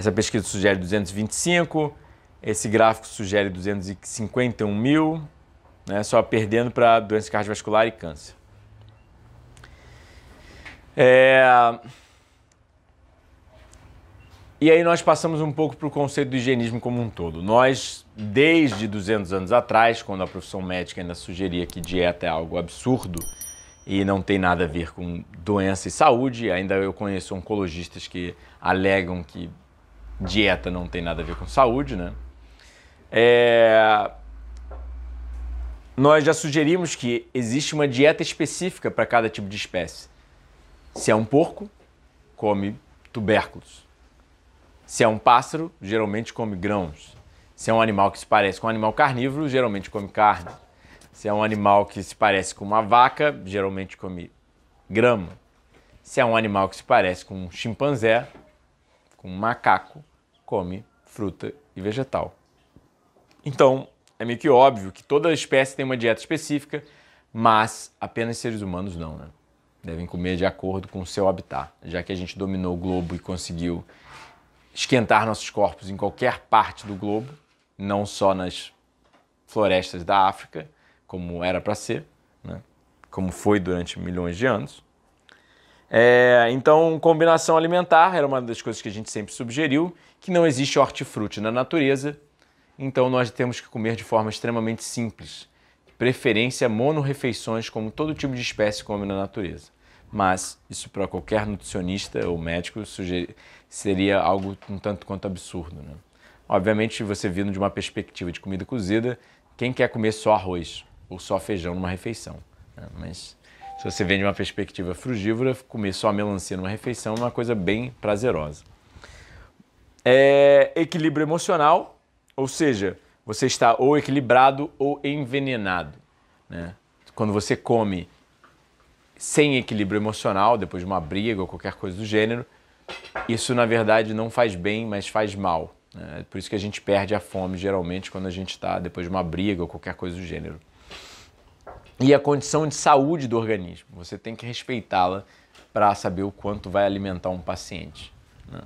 Essa pesquisa sugere 225, esse gráfico sugere 251 mil, né, só perdendo para doença cardiovascular e câncer. É... E aí nós passamos um pouco para o conceito do higienismo como um todo. Nós, desde 200 anos atrás, quando a profissão médica ainda sugeria que dieta é algo absurdo e não tem nada a ver com doença e saúde, ainda eu conheço oncologistas que alegam que dieta não tem nada a ver com saúde, né? É... Nós já sugerimos que existe uma dieta específica para cada tipo de espécie. Se é um porco, come tubérculos. Se é um pássaro, geralmente come grãos. Se é um animal que se parece com um animal carnívoro, geralmente come carne. Se é um animal que se parece com uma vaca, geralmente come grama. Se é um animal que se parece com um chimpanzé, com um macaco, come fruta e vegetal. Então, é meio que óbvio que toda espécie tem uma dieta específica, mas apenas seres humanos não, né? Devem comer de acordo com o seu habitat, já que a gente dominou o globo e conseguiu esquentar nossos corpos em qualquer parte do globo, não só nas florestas da África, como era para ser, né? como foi durante milhões de anos. É, então, combinação alimentar era uma das coisas que a gente sempre sugeriu, que não existe hortifruti na natureza, então nós temos que comer de forma extremamente simples. Preferência monorefeições, como todo tipo de espécie come na natureza. Mas isso para qualquer nutricionista ou médico seria algo um tanto quanto absurdo. Né? Obviamente, você vindo de uma perspectiva de comida cozida, quem quer comer só arroz ou só feijão numa refeição? Né? Mas se você vem de uma perspectiva frugívora, comer só melancia numa refeição é uma coisa bem prazerosa. É equilíbrio emocional, ou seja, você está ou equilibrado ou envenenado. Né? Quando você come sem equilíbrio emocional, depois de uma briga ou qualquer coisa do gênero, isso na verdade não faz bem, mas faz mal. Né? É por isso que a gente perde a fome geralmente quando a gente está depois de uma briga ou qualquer coisa do gênero e a condição de saúde do organismo. Você tem que respeitá-la para saber o quanto vai alimentar um paciente. Né?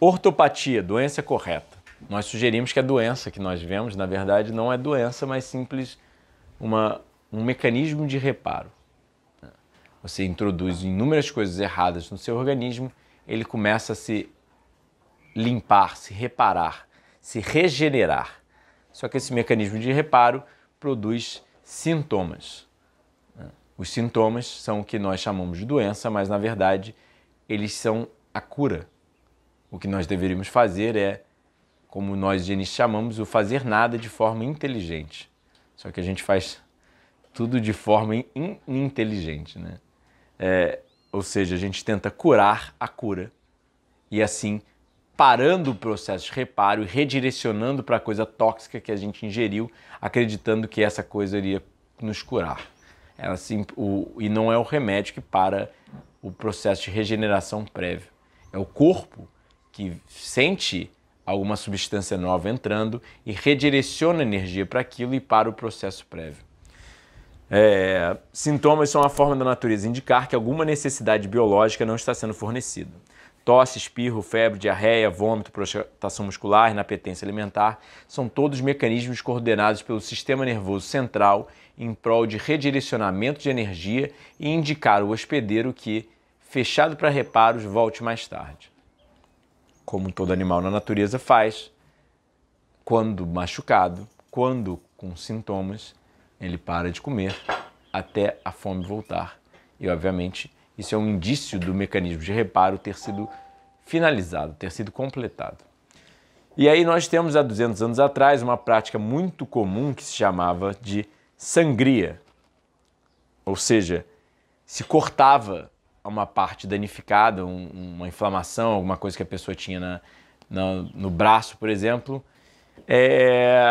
Ortopatia, doença correta. Nós sugerimos que a é doença que nós vemos, na verdade, não é doença, mas simples uma, um mecanismo de reparo. Né? Você introduz inúmeras coisas erradas no seu organismo, ele começa a se limpar, se reparar, se regenerar. Só que esse mecanismo de reparo produz sintomas. Os sintomas são o que nós chamamos de doença, mas na verdade eles são a cura. O que nós deveríamos fazer é, como nós higienistas chamamos, o fazer nada de forma inteligente. Só que a gente faz tudo de forma ininteligente, né? É, ou seja, a gente tenta curar a cura e assim parando o processo de reparo e redirecionando para a coisa tóxica que a gente ingeriu, acreditando que essa coisa iria nos curar. É assim, o, e não é o remédio que para o processo de regeneração prévio. É o corpo que sente alguma substância nova entrando e redireciona energia para aquilo e para o processo prévio. É, sintomas são uma forma da natureza indicar que alguma necessidade biológica não está sendo fornecida. Tosse, espirro, febre, diarreia, vômito, prostração muscular, inapetência alimentar são todos mecanismos coordenados pelo sistema nervoso central em prol de redirecionamento de energia e indicar o hospedeiro que, fechado para reparos, volte mais tarde. Como todo animal na natureza faz, quando machucado, quando com sintomas, ele para de comer até a fome voltar. E, obviamente, isso é um indício do mecanismo de reparo ter sido finalizado, ter sido completado. E aí nós temos há 200 anos atrás uma prática muito comum que se chamava de sangria. Ou seja, se cortava uma parte danificada, uma inflamação, alguma coisa que a pessoa tinha na, na, no braço, por exemplo. É...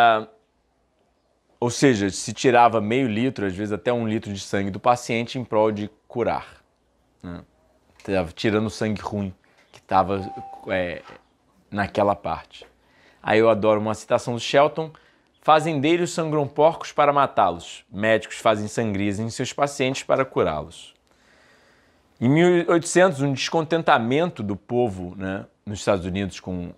Ou seja, se tirava meio litro, às vezes até um litro de sangue do paciente em prol de curar. Né? Tava tá, tirando sangue ruim que estava é, naquela parte. Aí eu adoro uma citação do Shelton. Fazendeiros sangram porcos para matá-los. Médicos fazem sangrias em seus pacientes para curá-los. Em 1800, um descontentamento do povo né, nos Estados Unidos com,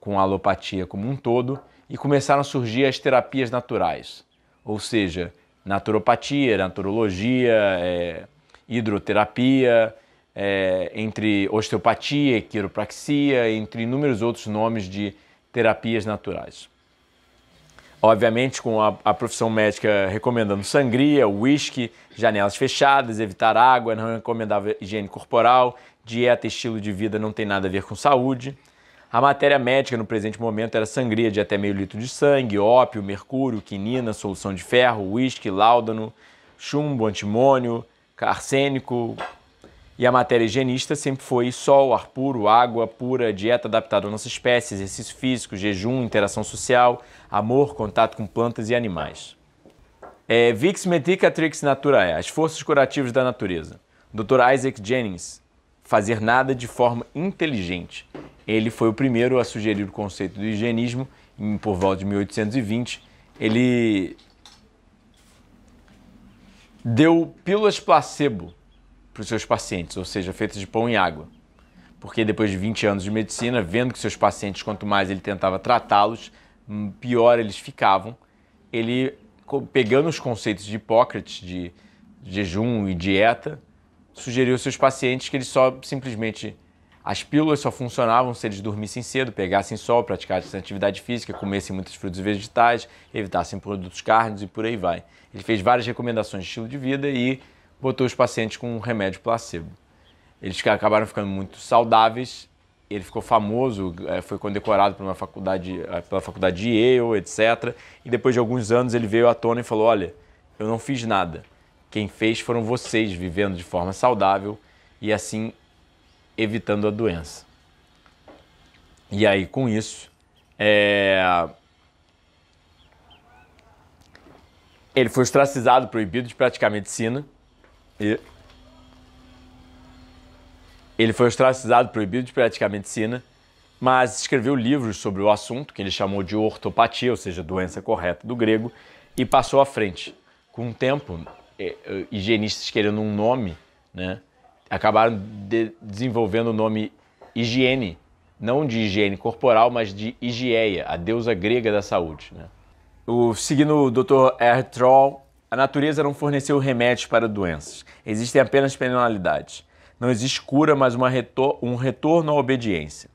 com a alopatia como um todo e começaram a surgir as terapias naturais, ou seja, naturopatia, naturologia, é, hidroterapia, é, entre osteopatia e quiropraxia, entre inúmeros outros nomes de terapias naturais. Obviamente, com a, a profissão médica recomendando sangria, uísque, janelas fechadas, evitar água, não é recomendava higiene corporal, dieta e estilo de vida não tem nada a ver com saúde. A matéria médica no presente momento era sangria de até meio litro de sangue, ópio, mercúrio, quinina, solução de ferro, uísque, láudano, chumbo, antimônio, arsênico. E a matéria higienista sempre foi sol, ar puro, água pura, dieta adaptada à nossa espécie, exercício físico, jejum, interação social, amor, contato com plantas e animais. É, Vix Medicatrix Naturae, é, as forças curativas da natureza. Dr. Isaac Jennings, fazer nada de forma inteligente. Ele foi o primeiro a sugerir o conceito do higienismo em, por volta de 1820. Ele deu pílulas placebo para os seus pacientes, ou seja, feitas de pão e água. Porque depois de 20 anos de medicina, vendo que seus pacientes, quanto mais ele tentava tratá-los, hum, pior eles ficavam, ele, pegando os conceitos de Hipócrates, de jejum e dieta, sugeriu aos seus pacientes que eles só simplesmente as pílulas só funcionavam se eles dormissem cedo, pegassem sol, praticassem atividade física, comessem muitos frutos e vegetais, evitassem produtos carnes e por aí vai. Ele fez várias recomendações de estilo de vida e botou os pacientes com um remédio placebo. Eles acabaram ficando muito saudáveis. Ele ficou famoso, é, foi condecorado por uma faculdade, é, pela faculdade de Yale, etc. E depois de alguns anos ele veio à tona e falou: Olha, eu não fiz nada. Quem fez foram vocês vivendo de forma saudável e assim evitando a doença. E aí, com isso, é... ele foi ostracizado, proibido de praticar medicina. E... Ele foi ostracizado, proibido de praticar medicina, mas escreveu livros sobre o assunto, que ele chamou de ortopatia, ou seja, doença correta do grego, e passou à frente. Com o tempo, é, é, higienistas querendo um nome, né? acabaram de desenvolvendo o nome higiene, não de higiene corporal, mas de Higieia, a deusa grega da saúde. Né? O, seguindo o Dr. Troll, a natureza não forneceu remédios para doenças. Existem apenas penalidades. Não existe cura, mas retor um retorno à obediência.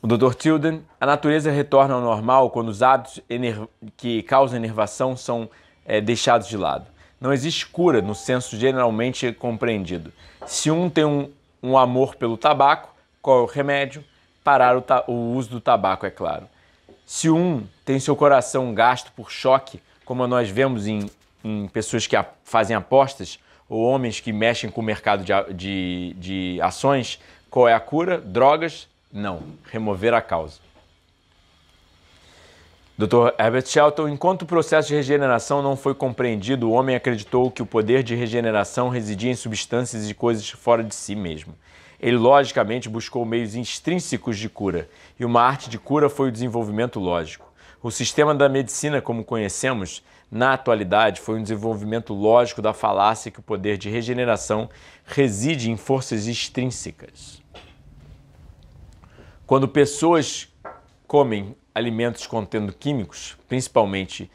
O Dr. Tilden, a natureza retorna ao normal quando os hábitos que causam enervação são é, deixados de lado não existe cura no senso generalmente compreendido. Se um tem um, um amor pelo tabaco, qual é o remédio? Parar o, o uso do tabaco, é claro. Se um tem seu coração gasto por choque, como nós vemos em, em pessoas que a, fazem apostas ou homens que mexem com o mercado de, de, de ações, qual é a cura? Drogas? Não. Remover a causa. Dr. Herbert Shelton, enquanto o processo de regeneração não foi compreendido, o homem acreditou que o poder de regeneração residia em substâncias e coisas fora de si mesmo. Ele logicamente buscou meios intrínsecos de cura, e uma arte de cura foi o desenvolvimento lógico. O sistema da medicina, como conhecemos, na atualidade foi um desenvolvimento lógico da falácia que o poder de regeneração reside em forças extrínsecas. Quando pessoas comem alimentos contendo químicos, principalmente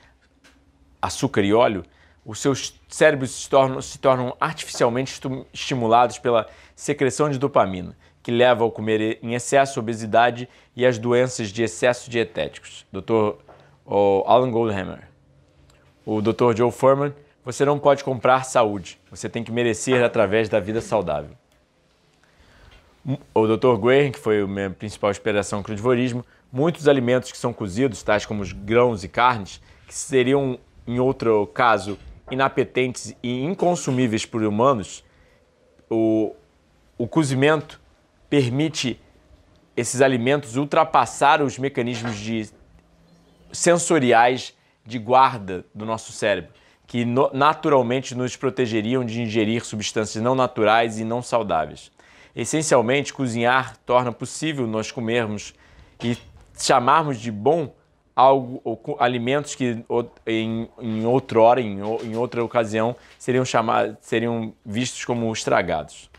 açúcar e óleo, os seus cérebros se tornam, se tornam artificialmente estimulados pela secreção de dopamina, que leva ao comer em excesso, obesidade e as doenças de excesso dietéticos. Dr. Alan Goldhammer. O Dr. Joe Furman, você não pode comprar saúde, você tem que merecer através da vida saudável. O Dr. Guerin, que foi a minha principal inspiração divorismo, muitos alimentos que são cozidos, tais como os grãos e carnes, que seriam, em outro caso, inapetentes e inconsumíveis por humanos, o, o cozimento permite esses alimentos ultrapassar os mecanismos de, sensoriais de guarda do nosso cérebro, que no, naturalmente nos protegeriam de ingerir substâncias não naturais e não saudáveis. Essencialmente, cozinhar torna possível nós comermos e chamarmos de bom algo, alimentos que em, em outrora, em, em outra ocasião, seriam, chamados, seriam vistos como estragados.